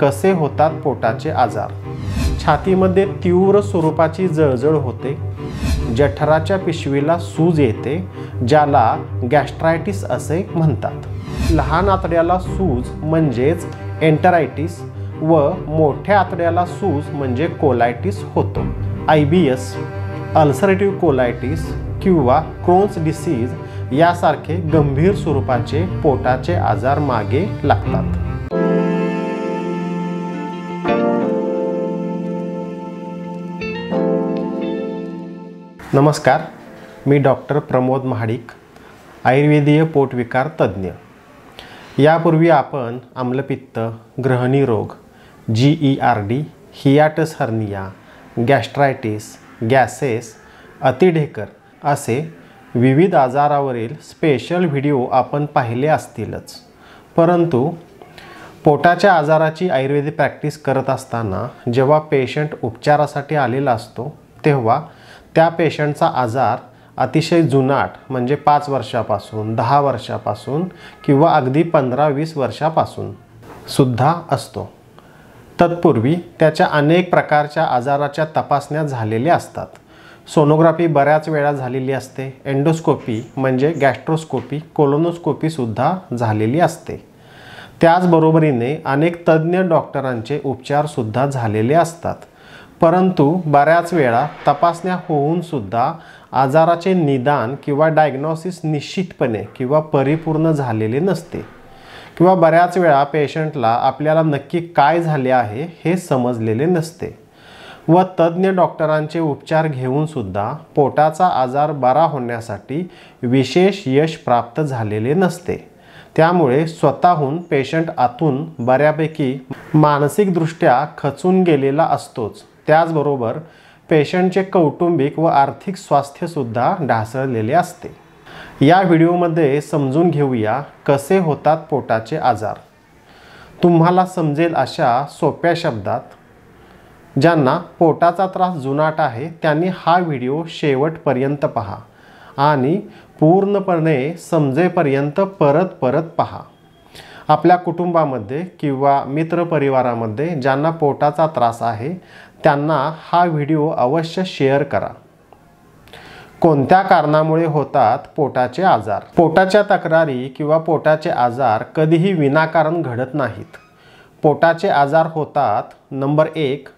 कसे होतात पोटाचे आजार छातीमध्ये तीव्र स्वरूपाची जळजळ होते जठराच्या पिशवीला सूज येते ज्याला गॅस्ट्रायटिस असे म्हणतात लहान आतड्याला सूज म्हणजेच एंटरायटिस व मोठ्या आतड्याला सूज म्हणजे कोलायटिस होतो I B S ulcerative colitis किंवा क्रोन्स डिसीज यासारखे गंभीर स्वरूपाचे पोटाचे आजार मागे लागतात नमस्कार मी डॉक्टर प्रमोद महाडिक आयुर्वेदीय पोटविकार तज्ज्ञ यापूर्वी आपण आम्लपित्त ग्रहणी रोग G E R D hiatus hernia gastritis gases अतिढेकर असे विविध आजारावरील स्पेशल व्हिडिओ आपण पाहिले असतीलच परंतु पोटाच्या आजाराची आयुर्वेदिक प्रॅक्टिस करत असताना जेव्हा पेशंट उपचारासाठी आलेला असतो तेव्हा त्या पेशंटचा आजार अतिशय जुनाट म्हणजे पाच वर्षापासून दहा वर्षापासून किंवा अगदी पंधरा वीस वर्षापासून सुद्धा असतो तत्पूर्वी त्याच्या अनेक प्रकारच्या आजाराच्या तपासण्या झालेल्या असतात सोनोग्राफी बऱ्याच वेळा झालेली असते एंडोस्कोपी म्हणजे गॅस्ट्रोस्कोपी कोलोनोस्कोपीसुद्धा झालेली असते त्याचबरोबरीने अनेक तज्ज्ञ डॉक्टरांचे उपचारसुद्धा झालेले असतात परंतु बऱ्याच वेळा तपासण्या होऊनसुद्धा आजाराचे निदान किंवा डायग्नॉसिस निश्चितपणे किंवा परिपूर्ण झालेले नसते किंवा बऱ्याच वेळा पेशंटला आपल्याला नक्की काय झाले आहे हे समजलेले नसते व तज्ज्ञ डॉक्टरांचे उपचार घेऊनसुद्धा पोटाचा आजार बरा होण्यासाठी विशेष यश प्राप्त झालेले नसते त्यामुळे स्वतःहून पेशंट आतून बऱ्यापैकी मानसिकदृष्ट्या खचून गेलेला असतोच त्याचबरोबर पेशंटचे कौटुंबिक व आर्थिक स्वास्थ्यसुद्धा ढासळलेले असते या व्हिडिओमध्ये समजून घेऊया कसे होतात पोटाचे आजार तुम्हाला समजेल अशा सोप्या शब्दात ज्यांना पोटाचा त्रास जुनाट आहे त्यांनी हा व्हिडिओ शेवटपर्यंत पहा आणि पूर्णपणे समजेपर्यंत परत परत पहा आपल्या कुटुंबामध्ये किंवा मित्रपरिवारामध्ये ज्यांना पोटाचा त्रास आहे त्यांना हा व्हिडिओ अवश्य शेअर करा कोणत्या कारणामुळे होतात पोटाचे आजार पोटाच्या तक्रारी किंवा पोटाचे आजार कधीही विनाकारण घडत नाहीत पोटाचे आजार होतात नंबर एक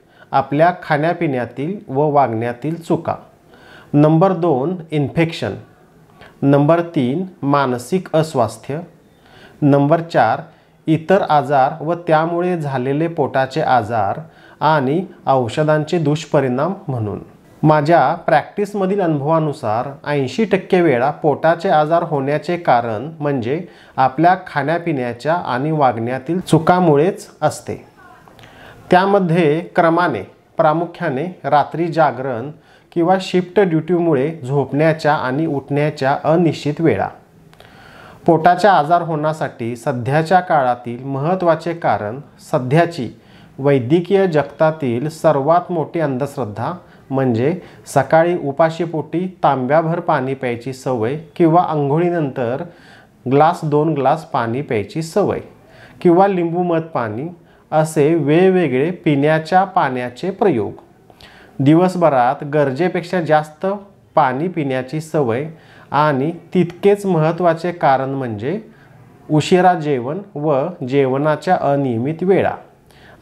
आपल्या खाण्यापिण्यातील व वागण्यातील चुका नंबर दोन इन्फेक्शन नंबर तीन मानसिक अस्वास्थ्य नंबर चार इतर आजार व त्यामुळे झालेले पोटाचे आजार आणि औषधांचे दुष्परिणाम म्हणून माझ्या प्रॅक्टिसमधील अनुभवानुसार ऐंशी टक्के वेळा पोटाचे आजार होण्याचे कारण म्हणजे आपल्या खाण्यापिण्याच्या आणि वागण्यातील चुकामुळेच असते त्यामध्ये क्रमाने प्रामुख्याने रात्री जागरण किंवा शिफ्ट ड्युटीमुळे झोपण्याच्या आणि उठण्याच्या अनिश्चित वेळा पोटाच्या आजार होण्यासाठी सध्याच्या काळातील महत्त्वाचे कारण सध्याची वैद्यकीय जगतातील सर्वात मोठी अंधश्रद्धा म्हणजे सकाळी उपाशीपोटी तांब्याभर पाणी प्यायची सवय किंवा आंघोळीनंतर ग्लास दोन ग्लास पाणी प्यायची सवय किंवा लिंबू मध पाणी असे वेगवेगळे पिण्याच्या पाण्याचे प्रयोग दिवसभरात गरजेपेक्षा जास्त पाणी पिण्याची सवय आणि तितकेच महत्त्वाचे कारण म्हणजे उशिरा जेवण व जेवणाच्या अनियमित वेळा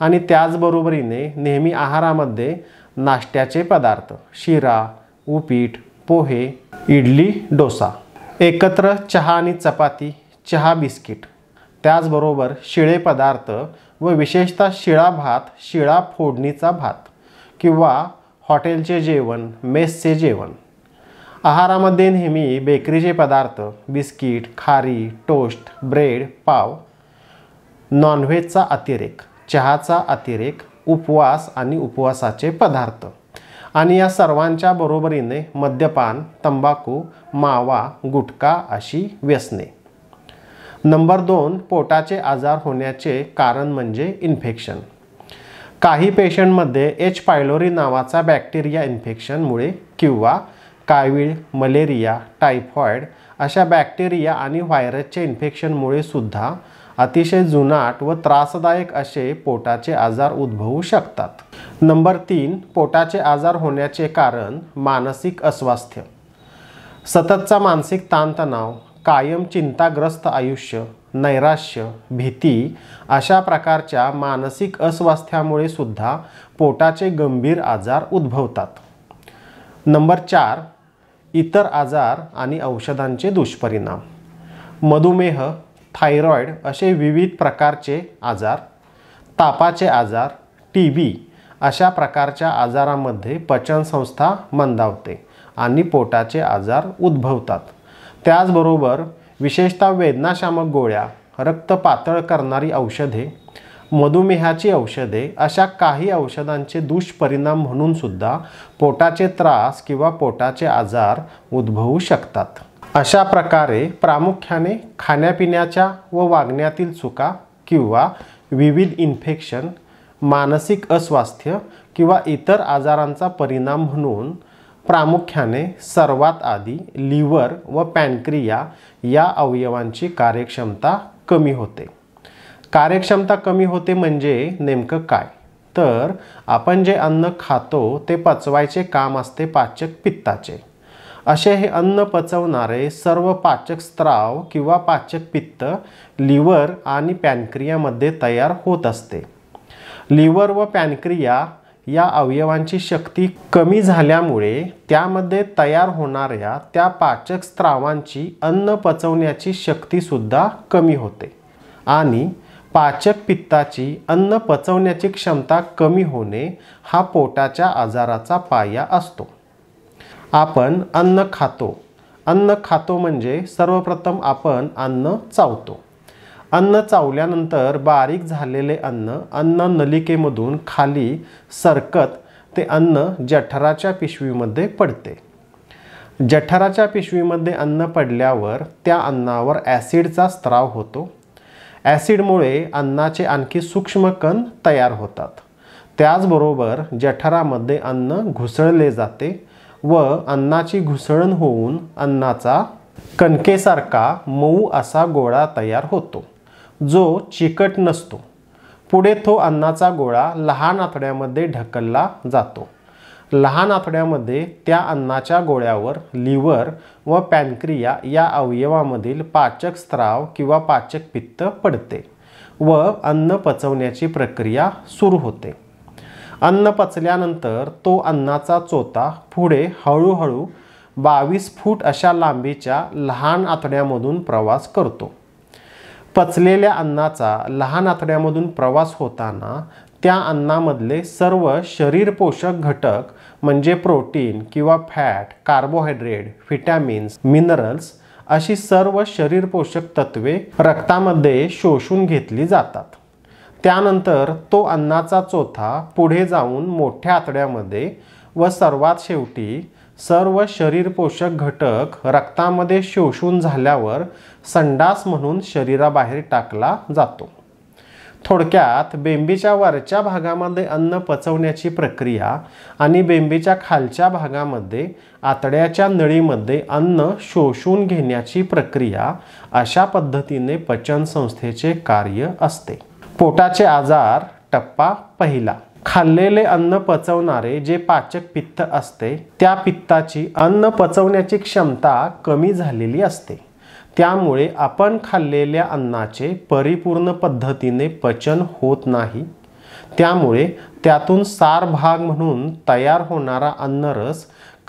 आणि त्याचबरोबरीने नेहमी आहारामध्ये नाश्त्याचे पदार्थ शिरा उपीट पोहे इडली डोसा एकत्र चहा आणि चपाती चहा बिस्किट त्याचबरोबर शिळे पदार्थ व विशेषतः शिळा भात शिळा फोडणीचा भात किंवा हॉटेलचे जेवण मेसचे जेवण आहारामध्ये नेहमी बेकरीचे पदार्थ बिस्किट खारी टोस्ट ब्रेड पाव नॉनव्हेजचा अतिरेक चहाचा अतिरेक उपवास आणि उपवासाचे पदार्थ आणि या सर्वांच्या बरोबरीने मद्यपान तंबाखू मावा गुटखा अशी व्यसने नंबर दोन पोटाचे आजार होण्याचे कारण म्हणजे इन्फेक्शन काही पेशंटमध्ये एच पायलोरी नावाचा बॅक्टेरिया इन्फेक्शनमुळे किंवा काविळ मलेरिया टायफॉइड अशा बॅक्टेरिया आणि व्हायरसच्या इन्फेक्शनमुळे सुद्धा अतिशय जुनाट व त्रासदायक असे पोटाचे आजार उद्भवू शकतात नंबर तीन पोटाचे आजार होण्याचे कारण मानसिक अस्वास्थ्य सततचा मानसिक ताणतणाव कायम चिंताग्रस्त आयुष्य नैराश्य भीती अशा प्रकारच्या मानसिक अस्वास्थ्यामुळे सुद्धा पोटाचे गंभीर आजार उद्भवतात नंबर चार इतर आजार आणि औषधांचे दुष्परिणाम मधुमेह थायरॉईड असे विविध प्रकारचे आजार तापाचे आजार टी बी अशा प्रकारच्या आजारामध्ये पचनसंस्था मंदावते आणि पोटाचे आजार उद्भवतात त्याचबरोबर विशेषतः वेदनाशामक गोळ्या रक्त पातळ करणारी औषधे मधुमेहाची औषधे अशा काही औषधांचे दुष्परिणाम म्हणूनसुद्धा पोटाचे त्रास किंवा पोटाचे आजार उद्भवू शकतात अशा प्रकारे प्रामुख्याने खाण्यापिण्याच्या व वागण्यातील चुका किंवा विविध इन्फेक्शन मानसिक अस्वास्थ्य किंवा इतर आजारांचा परिणाम म्हणून प्रामुख्याने सर्वात आधी लिव्हर व पॅनक्रिया या अवयवांची कार्यक्षमता कमी होते कार्यक्षमता कमी होते म्हणजे नेमकं काय तर आपण जे अन्न खातो ते पचवायचे काम असते पाचक पित्ताचे असे हे अन्न पचवणारे सर्व पाचक स्त्राव किंवा पाचक पित्त लिव्हर आणि पॅनक्रियामध्ये तयार होत असते लिव्हर व पॅनक्रिया या अवयवांची शक्ती कमी झाल्यामुळे त्यामध्ये तयार होणाऱ्या त्या पाचक स्त्रावांची अन्न पचवण्याची शक्तीसुद्धा कमी होते आणि पाचक पित्ताची अन्न पचवण्याची क्षमता कमी होणे हा पोटाच्या आजाराचा पाया असतो आपण अन्न खातो अन्न खातो म्हणजे सर्वप्रथम आपण अन्न चावतो अन्न चावल्यानंतर बारीक झालेले अन्न अन्न नलिकेमधून खाली सरकत ते अन्न जठराच्या पिशवीमध्ये पडते जठराच्या पिशवीमध्ये अन्न पडल्यावर त्या अन्नावर ॲसिडचा स्त्राव होतो ॲसिडमुळे अन्नाचे आणखी सूक्ष्म कण तयार होतात त्याचबरोबर जठरामध्ये अन्न घुसळले जाते व अन्नाची घुसळण होऊन अन्नाचा कणकेसारखा मऊ असा गोळा तयार होतो जो चिकट नसतो पुढे तो अन्नाचा गोळा लहान आतड्यामध्ये ढकलला जातो लहान आतड्यामध्ये त्या अन्नाच्या गोळ्यावर लिव्हर व पॅनक्रिया या अवयवामधील पाचक स्त्राव किंवा पाचक पित्त पडते व अन्न पचवण्याची प्रक्रिया सुरू होते अन्न पचल्यानंतर तो अन्नाचा चोता पुढे हळूहळू बावीस फूट अशा लांबीच्या लहान आतड्यामधून प्रवास करतो पचलेल्या अन्नाचा लहान आतड्यामधून प्रवास होताना त्या अन्नामधले सर्व शरीरपोषक घटक म्हणजे प्रोटीन किंवा फॅट कार्बोहायड्रेट व्हिटॅमिन्स मिनरल्स अशी सर्व शरीर पोषक तत्वे रक्तामध्ये शोषून घेतली जातात त्यानंतर तो अन्नाचा चोथा पुढे जाऊन मोठ्या आतड्यामध्ये व सर्वात शेवटी सर्व शरीरपोषक घटक रक्तामध्ये शोषून झाल्यावर संडास म्हणून शरीराबाहेर टाकला जातो थोडक्यात बेंबीच्या वरच्या भागामध्ये अन्न पचवण्याची प्रक्रिया आणि बेंबीच्या खालच्या भागामध्ये आतड्याच्या नळीमध्ये अन्न शोषून घेण्याची प्रक्रिया अशा पद्धतीने पचनसंस्थेचे कार्य असते पोटाचे आजार टप्पा पहिला खाल्लेले अन्न पचवणारे जे पाचक पित्त असते त्या पित्ताची अन्न पचवण्याची क्षमता कमी झालेली असते त्यामुळे आपण खाल्लेल्या अन्नाचे परिपूर्ण पद्धतीने पचन होत नाही त्यामुळे त्यातून सार भाग म्हणून तयार होणारा अन्नरस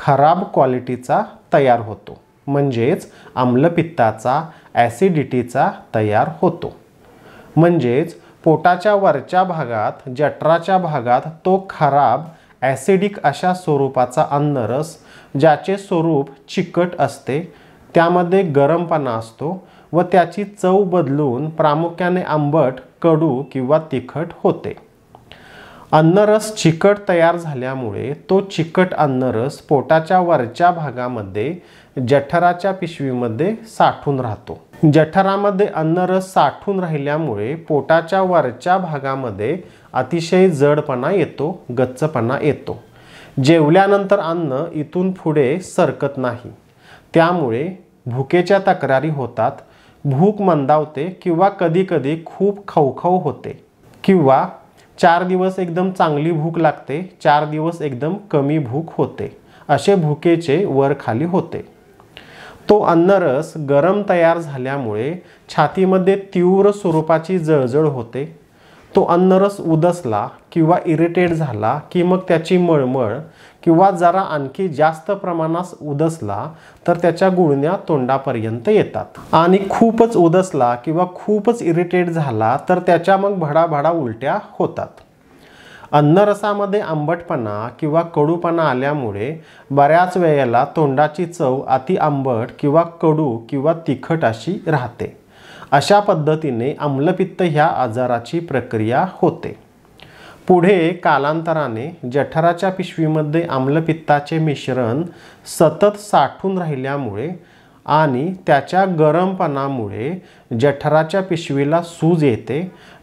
खराब क्वालिटीचा तयार होतो म्हणजेच आम्लपित्ताचा ॲसिडिटीचा तयार होतो म्हणजेच पोटाच्या वरच्या भागात जठराच्या भागात तो खराब ॲसिडिक अशा स्वरूपाचा अन्नरस ज्याचे स्वरूप चिकट असते त्यामध्ये गरमपणा असतो व त्याची चव बदलून प्रामुख्याने आंबट कडू किंवा तिखट होते अन्नरस चिकट तयार झाल्यामुळे तो चिकट अन्नरस पोटाच्या वरच्या भागामध्ये जठराच्या पिशवीमध्ये साठून राहतो जठरामध्ये अन्न रस साठून राहिल्यामुळे पोटाच्या वरच्या भागामध्ये अतिशय जडपणा येतो गच्चपणा येतो जेवल्यानंतर अन्न इथून पुढे सरकत नाही त्यामुळे भूकेच्या तक्रारी होतात भूक मंदावते किंवा कधीकधी खूप खवखव होते किंवा चार दिवस एकदम चांगली भूक लागते चार दिवस एकदम कमी भूक होते असे भूकेचे वर खाली होते तो अन्नरस गरम तयार झाल्यामुळे छातीमध्ये तीव्र स्वरूपाची जळजळ होते तो अन्नरस उदसला किंवा इरिटेट झाला की मग त्याची मळमळ किंवा जरा आणखी जास्त प्रमाणात उदसला तर त्याच्या गुळण्या तोंडापर्यंत येतात आणि खूपच उदसला किंवा खूपच इरिटेट झाला तर त्याच्या मग भडाभडा उलट्या होतात अन्नरसामध्ये आंबटपणा किंवा कडूपणा आल्यामुळे बऱ्याच वेळेला तोंडाची चव अति आंबट किंवा कडू किंवा तिखट अशी राहते अशा पद्धतीने आम्लपित्त ह्या आजाराची प्रक्रिया होते पुढे कालांतराने जठराच्या पिशवीमध्ये आम्लपित्ताचे मिश्रण सतत साठून राहिल्यामुळे आणि त्याच्या गरमपणामुळे जठराच्या पिशवीला सूज येते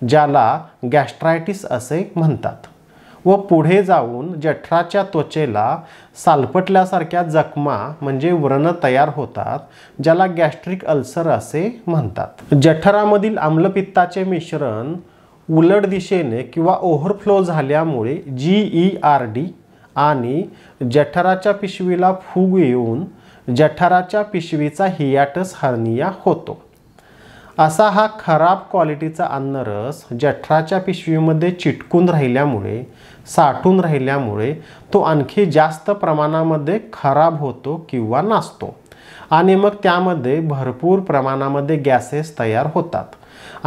ज्याला गॅस्ट्रायटिस असे म्हणतात व पुढे जाऊन जठराच्या त्वचेला सालपटल्यासारख्या जखमा म्हणजे व्रण तयार होतात ज्याला गॅस्ट्रिक अल्सर असे म्हणतात जठरामधील आम्लपित्ताचे मिश्रण उलट दिशेने किंवा ओव्हरफ्लो झाल्यामुळे जी ई आर डी आणि जठराच्या पिशवीला फुग येऊन जठराच्या पिशवीचा हियाटस हर्निया होतो असा हा खराब क्वालिटीचा अन्नरस जठराच्या पिशवीमध्ये चिटकून राहिल्यामुळे साठून राहिल्यामुळे तो आणखी जास्त प्रमाणामध्ये खराब होतो किंवा नाचतो आणि मग त्यामध्ये भरपूर प्रमाणामध्ये गॅसेस तयार होतात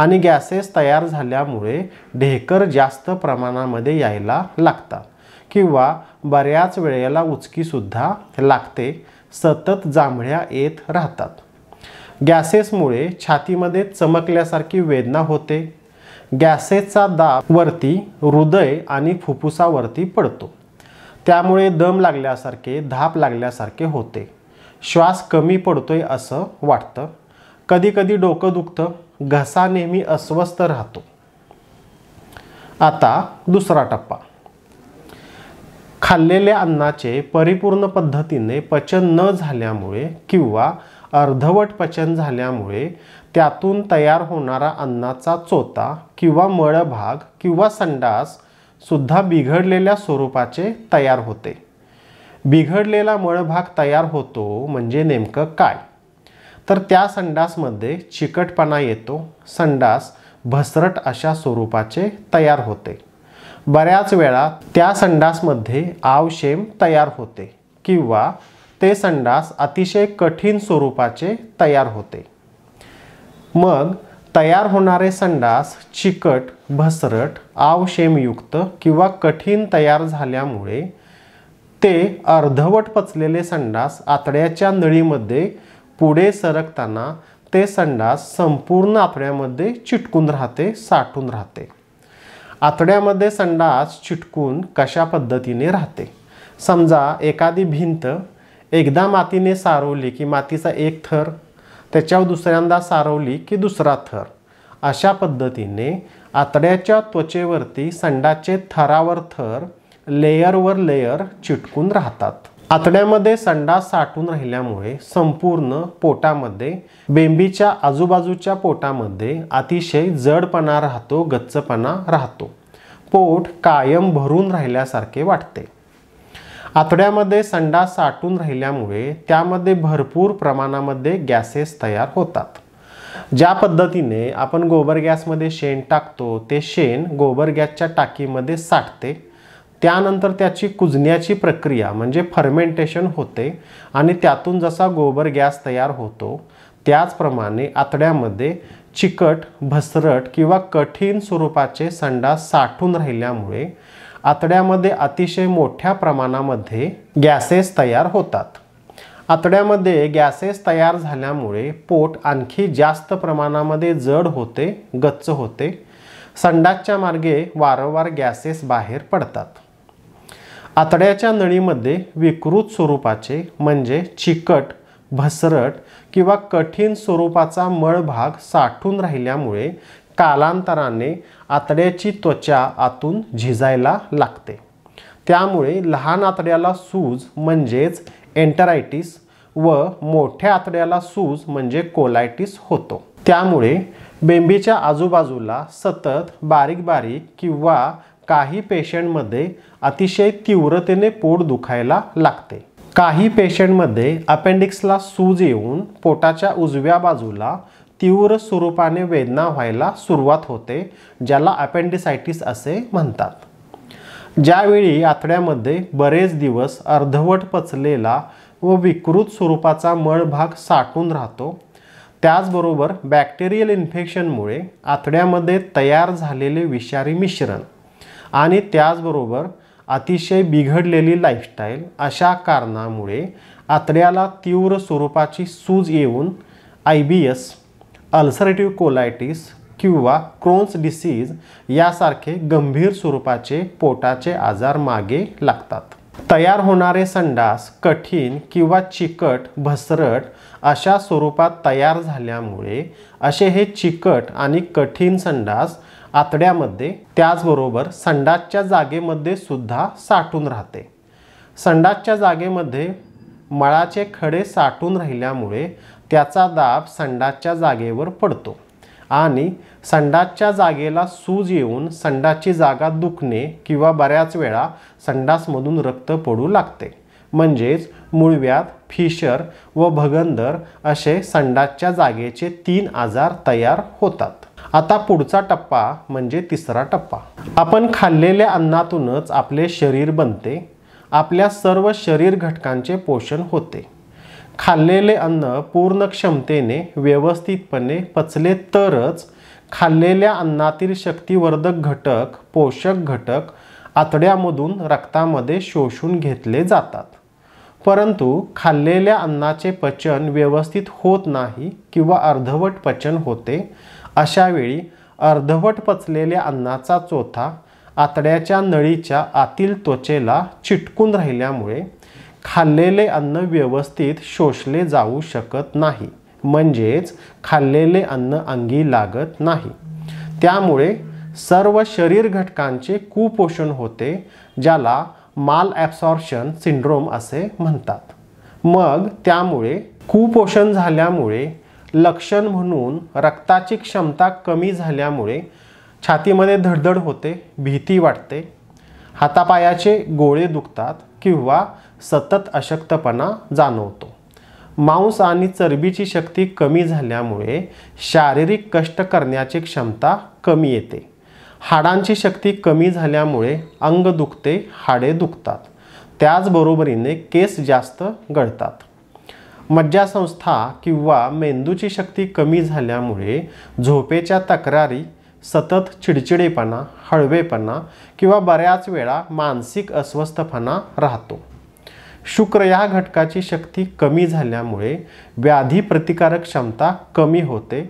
आणि गॅसेस तयार झाल्यामुळे ढेकर जास्त प्रमाणामध्ये यायला लागतात किंवा बऱ्याच वेळेला उचकीसुद्धा लागते सतत जांभळ्या येत राहतात गॅसेसमुळे छातीमध्ये चमकल्यासारखी वेदना होते गॅसेसचा दाब वरती हृदय आणि फुफ्फुसावरती पडतो त्यामुळे दम लागल्यासारखे धाप लागल्यासारखे होते श्वास कमी पडतोय असं वाटतं कधीकधी डोकं दुखतं घसा नेहमी अस्वस्थ राहतो आता दुसरा टप्पा खाल्लेल्या अन्नाचे परिपूर्ण पद्धतीने पचन न झाल्यामुळे किंवा अर्धवट पचन झाल्यामुळे त्यातून तयार होणारा अन्नाचा चोता किंवा मळभाग किंवा संडास सुद्धा बिघडलेल्या स्वरूपाचे तयार होते बिघडलेला मळभाग तयार होतो म्हणजे नेमकं काय तर त्या संडासमध्ये चिकटपणा येतो संडास भसरट अशा स्वरूपाचे तयार होते बऱ्याच वेळा त्या संडासमध्ये आवशेम तयार होते किंवा ते संडास अतिशय कठीण स्वरूपाचे तयार होते मग तयार होणारे संडास चिकट भसरट आवशेमयुक्त किंवा कठीण तयार झाल्यामुळे ते अर्धवट पचलेले संडास आतड्याच्या नळीमध्ये पुढे सरकताना ते संडास संपूर्ण आतड्यामध्ये चिटकून राहते साठून राहते आतड्यामध्ये संडास चिटकून कशा पद्धतीने राहते समजा एखादी भिंत एकदा मातीने सारवली की मातीचा एक थर त्याच्यावर दुसऱ्यांदा सारवली की दुसरा थर अशा पद्धतीने आतड्याच्या त्वचेवरती संडाचे थरावर थर लेयरवर लेयर चिटकून राहतात आतड्यामध्ये संडा साठून राहिल्यामुळे संपूर्ण पोटामध्ये बेंबीच्या आजूबाजूच्या पोटामध्ये अतिशय जडपणा राहतो गच्चपणा राहतो पोट कायम भरून राहिल्यासारखे वाटते आतड्यामध्ये संडा साठून राहिल्यामुळे त्यामध्ये भरपूर प्रमाणामध्ये गॅसेस तयार होतात ज्या पद्धतीने आपण गोबर गॅसमध्ये शेण टाकतो ते शेण गोबर गॅसच्या टाकीमध्ये साठते त्यानंतर त्याची कुजण्याची प्रक्रिया म्हणजे फर्मेंटेशन होते आणि त्यातून जसा गोबर गॅस तयार होतो त्याचप्रमाणे आतड्यामध्ये चिकट भसरट किंवा कठीण स्वरूपाचे संडा साठून राहिल्यामुळे आतड्यामध्ये अतिशय मोठ्या प्रमाणामध्ये गॅसेस तयार होतात आतड्यामध्ये गॅसेस तयार झाल्यामुळे पोट आणखी जास्त प्रमाणामध्ये जड होते गच्च होते संडासच्या मार्गे वारंवार गॅसेस बाहेर पडतात आतड्याच्या नळीमध्ये विकृत स्वरूपाचे म्हणजे चिकट भसरट किंवा कठीण स्वरूपाचा मळभाग साठून राहिल्यामुळे कालांतराने आतड्याची त्वचा आतून झिजायला लागते त्यामुळे लहान आतड्याला सूज म्हणजेच एंटरायटिस व मोठ्या आतड्याला सूज म्हणजे कोलायटिस होतो त्यामुळे बेंबीच्या आजूबाजूला सतत बारीक बारीक किंवा काही पेशंटमध्ये अतिशय तीव्रतेने पोट दुखायला लागते काही पेशंटमध्ये अपेंडिक्सला सूज येऊन पोटाच्या उजव्या बाजूला तीव्र स्वरूपाने वेदना व्हायला सुरुवात होते ज्याला अपेंडिसायटिस असे म्हणतात ज्यावेळी आतड्यामध्ये बरेच दिवस अर्धवट पचलेला व विकृत स्वरूपाचा मळभाग साठून राहतो त्याचबरोबर बॅक्टेरियल इन्फेक्शनमुळे आतड्यामध्ये तयार झालेले विषारी मिश्रण आणि त्याचबरोबर अतिशय बिघडलेली लाईफस्टाईल अशा कारणामुळे आतड्याला तीव्र स्वरूपाची सूज येऊन I B S ulcerative colitis किंवा क्रोन्स डिसीज यासारखे गंभीर स्वरूपाचे पोटाचे आजार मागे लागतात तयार होणारे संडास कठीण किंवा चिकट भसरट अशा स्वरूपात तयार झाल्यामुळे असे हे चिकट आणि कठीण संडास आतड्यामध्ये त्याचबरोबर संडासच्या जागेमध्ये सुद्धा साठून राहते संडासच्या जागेमध्ये मळाचे खडे साठून राहिल्यामुळे त्याचा दाब संडाच्या जागेवर पडतो आणि संडासच्या जागेला सूज येऊन संडाची जागा दुखणे किंवा बऱ्याच वेळा संडासमधून रक्त पडू लागते म्हणजेच मुळव्यात फिशर व भगंदर असे संडासच्या जागेचे तीन आजार तयार होतात आता पुढचा टप्पा म्हणजे तिसरा टप्पा आपण खाल्लेल्या अन्नातूनच आपले शरीर बनते आपल्या सर्व शरीर घटकांचे पोषण होते खाल्लेले अन्न पूर्ण क्षमतेने व्यवस्थितपणे पचले तरच खाल्लेल्या अन्नातील शक्तिवर्धक घटक पोषक घटक आतड्यामधून रक्तामध्ये शोषून घेतले जातात परंतु खाल्लेल्या अन्नाचे पचन व्यवस्थित होत नाही किंवा अर्धवट पचन होते अशावेळी अर्धवट पचलेल्या अन्नाचा चोथा आतड्याच्या नळीच्या आतील त्वचेला चिटकून राहिल्यामुळे खाल्लेले अन्न व्यवस्थित शोषले जाऊ शकत नाही म्हणजेच खाल्लेले अन्न अंगी लागत नाही त्यामुळे सर्व शरीर घटकांचे कुपोषण होते ज्याला माल ॲब्सॉर्प्शन सिंड्रोम असे म्हणतात मग त्यामुळे कुपोषण झाल्यामुळे लक्षण म्हणून रक्ताची क्षमता कमी झाल्यामुळे छातीमध्ये धडधड होते भीती वाटते हातापायाचे गोळे दुखतात किंवा सतत अशक्तपणा जाणवतो मांस आणि चरबीची शक्ती कमी झाल्यामुळे शारीरिक कष्ट करण्याची क्षमता कमी येते हाडांची शक्ती कमी झाल्यामुळे अंग दुखते हाडे दुखतात त्याचबरोबरीने केस जास्त गळतात मज्जासंस्था किंवा मेंदूची शक्ती कमी झाल्यामुळे झोपेच्या तक्रारी सतत चिडचिडेपणा हळवेपणा किंवा बऱ्याच वेळा मानसिक अस्वस्थपणा राहतो शुक्र या घटकाची शक्ती कमी झाल्यामुळे व्याधी प्रतिकारक क्षमता कमी होते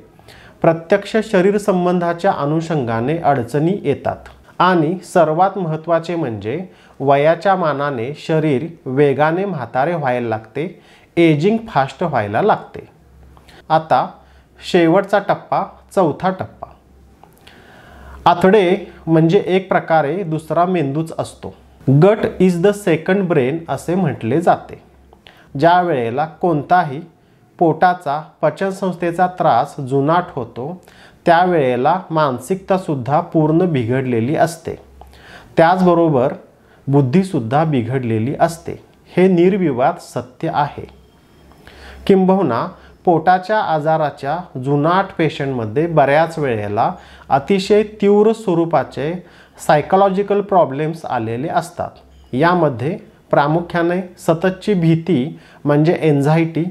प्रत्यक्ष शरीर संबंधाच्या अनुषंगाने अडचणी येतात आणि सर्वात महत्त्वाचे म्हणजे वयाच्या मानाने शरीर वेगाने म्हातारे व्हायला लागते एजिंग फास्ट व्हायला लागते आता शेवटचा टप्पा चौथा टप्पा आथडे म्हणजे एक प्रकारे दुसरा मेंदूच असतो गट इज द सेकंड ब्रेन असे म्हटले जाते ज्या वेळेला कोणताही पोटाचा पचनसंस्थेचा त्रास जुनाट होतो त्यावेळेला मानसिकतासुद्धा पूर्ण बिघडलेली असते त्याचबरोबर बुद्धीसुद्धा बिघडलेली असते हे निर्विवाद सत्य आहे किंबहुना पोटाच्या आजाराच्या जुनाट पेशंटमध्ये बऱ्याच वेळेला अतिशय तीव्र स्वरूपाचे सायकॉलॉजिकल प्रॉब्लेम्स आलेले असतात यामध्ये प्रामुख्याने सततची भीती म्हणजे एन्झायटी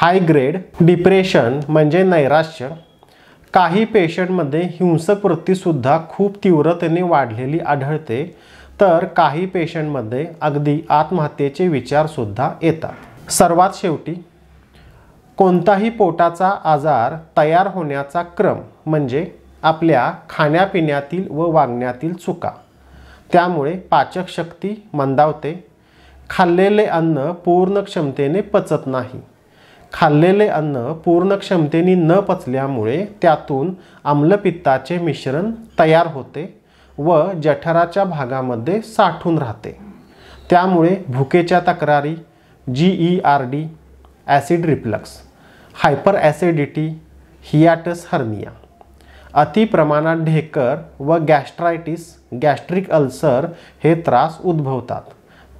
हाय ग्रेड डिप्रेशन म्हणजे नैराश्य काही पेशंटमध्ये हिंसक वृत्तीसुद्धा खूप तीव्रतेने वाढलेली आढळते तर काही पेशंटमध्ये अगदी आत्महत्येचे विचारसुद्धा येतात सर्वात शेवटी कोणताही पोटाचा आजार तयार होण्याचा क्रम म्हणजे आपल्या खाण्यापिण्यातील व वागण्यातील चुका त्यामुळे पाचक शक्ती मंदावते खाल्लेले अन्न पूर्ण क्षमतेने पचत नाही खाल्लेले अन्न पूर्ण क्षमतेने न पचल्यामुळे त्यातून आम्लपित्ताचे मिश्रण तयार होते व जठराच्या भागामध्ये साठून राहते त्यामुळे भुकेच्या तक्रारी G E R D acid reflux hyperacidity hiatus hernia अतिप्रमाणात ढेकर व गॅस्ट्रायटिस गॅस्ट्रिक अल्सर हे त्रास उद्भवतात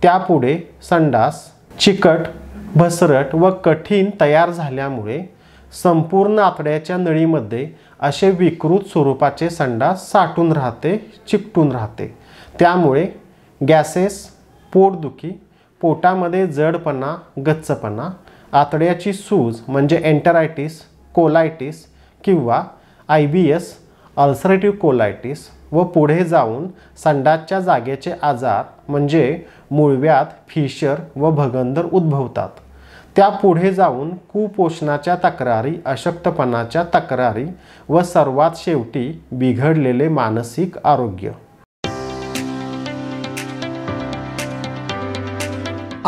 त्यापुढे संडास चिकट भसरट व कठीण तयार झाल्यामुळे संपूर्ण आतड्याच्या नळीमध्ये असे विकृत स्वरूपाचे संडास साठून राहते चिकटून राहते त्यामुळे गॅसेस पोटदुखी पोटामध्ये जडपणा गच्चपणा आतड्याची सूज म्हणजे एंटरायटिस कोलायटिस किंवा I B S ulcerative colitis व पुढे जाऊन संडासच्या जागेचे आजार म्हणजे मुळव्यात फिशर व भगंदर उद्भवतात त्या पुढे जाऊन कुपोषणाच्या तक्रारी अशक्तपणाच्या तक्रारी व सर्वात शेवटी बिघडलेले मानसिक आरोग्य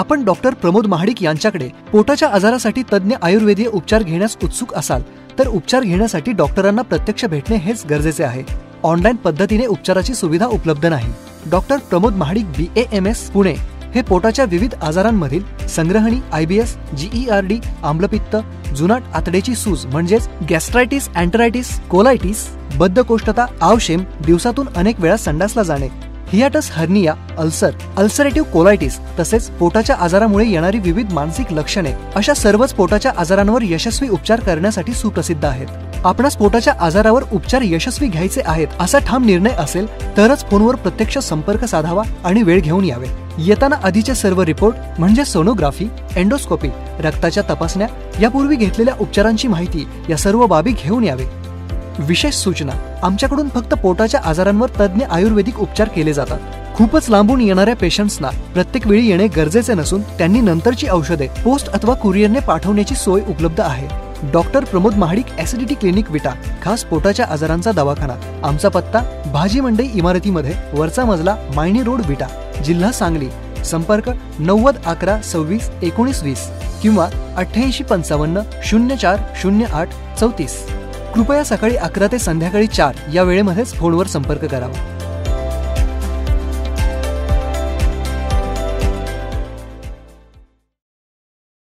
आपण डॉक्टर प्रमोद महाडिक यांच्याकडे पोटाच्या आजारासाठी तज्ज्ञ आयुर्वेदीय उपचार घेण्यास उत्सुक असाल तर उपचार घेण्यासाठी डॉक्टरांना प्रत्यक्ष भेटणे हेच गरजेचे आहे ऑनलाईन पद्धतीने उपचाराची सुविधा उपलब्ध नाही doctor Pramod Mahadik B A M S Pune हे पोटाच्या विविध आजारांमधील संग्रहणी बी आर डी आम्लपित्त जुनाट आतडेची सूज म्हणजेच गॅस्ट्रायटिस अँटरायटिस कोलायटिस बद्धकोष्ठता आवशेम दिवसातून अनेक वेळा संडासला जाणे hiatus hernia ulcer ulcerative colitis तसेच पोटाच्या आजारामुळे येणारी विविध मानसिक लक्षणे अशा सर्वच पोटाच्या आजारांवर यशस्वी उपचार करण्यासाठी सुप्रसिद्ध आहेत आपणास पोटाच्या आजारावर उपचार यशस्वी घ्यायचे आहेत असा ठाम निर्णय असेल तरच फोनवर प्रत्यक्ष संपर्क साधावा आणि वेळ घेऊन यावे येताना आधीचे सर्व रिपोर्ट म्हणजे सोनोग्राफी एंडोस्कोपी रक्ताच्या तपासण्या यापूर्वी घेतलेल्या उपचारांची माहिती या सर्व बाबी घेऊन यावे विशेष सूचना आमच्याकडून फक्त पोटाच्या आजारांवर तज्ज्ञ आयुर्वेदिक उपचार केले जातात खूपच लांबून येणाऱ्या पेशंट्सना प्रत्येक वेळी येणे गरजेचे नसून त्यांनी नंतरची औषधे पोस्ट अथवा कुरिअरने पाठवण्याची सोय उपलब्ध आहे doctor Pramod Mahadik acidity clinic Vita खास पोटाच्या आजारांचा दवाखाना आमचा पत्ता भाजी मंडई इमारतीमध्ये वरचा मजला मायणी रोड विटा जिल्हा सांगली संपर्क नव्वद अकरा सव्वीस एकोणीस वीस किंवा अठ्ठ्याऐंशी पंचावन्न शून्य चार शून्य आठ चौतीस कृपया सकाळी अकरा ते संध्याकाळी चार या वेळेमध्येच फोनवर संपर्क करावा